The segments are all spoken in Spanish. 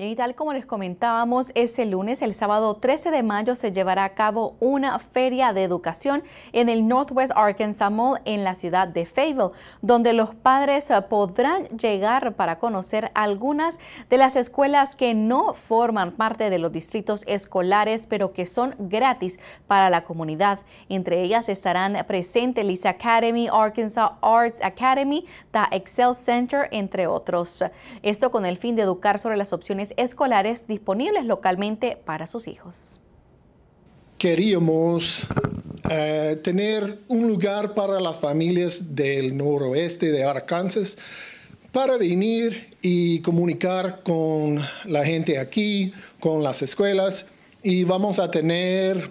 Bien, y tal como les comentábamos, ese lunes, el sábado 13 de mayo, se llevará a cabo una feria de educación en el Northwest Arkansas Mall en la ciudad de Fayetteville, donde los padres eh, podrán llegar para conocer algunas de las escuelas que no forman parte de los distritos escolares, pero que son gratis para la comunidad. Entre ellas estarán presentes Lisa Academy, Arkansas Arts Academy, The Excel Center, entre otros. Esto con el fin de educar sobre las opciones escolares disponibles localmente para sus hijos. Queríamos eh, tener un lugar para las familias del noroeste de Arkansas para venir y comunicar con la gente aquí, con las escuelas, y vamos a tener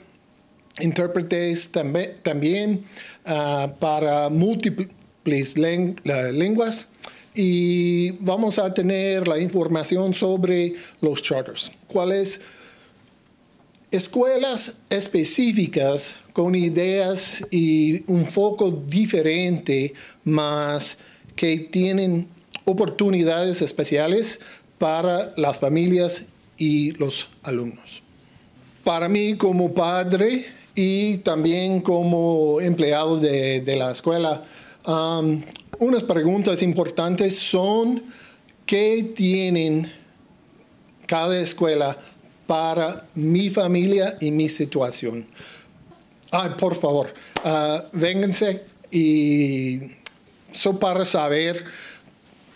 intérpretes también, ah, para múltiples eh, lenguas y vamos a tener la información sobre los charters, cuáles escuelas específicas con ideas y un foco diferente, más que tienen oportunidades especiales para las familias y los alumnos. Para mí como padre y también como empleado de, la escuela, unas preguntas importantes son qué tienen cada escuela para mi familia y mi situación. por favor, ah, vénganse y so para saber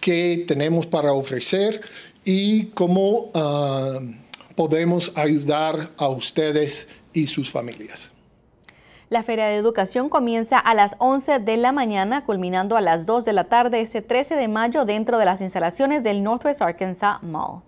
qué tenemos para ofrecer y cómo ah, podemos ayudar a ustedes y sus familias. La Feria de Educación comienza a las 11 de la mañana, culminando a las 2 de la tarde ese 13 de mayo dentro de las instalaciones del Northwest Arkansas Mall.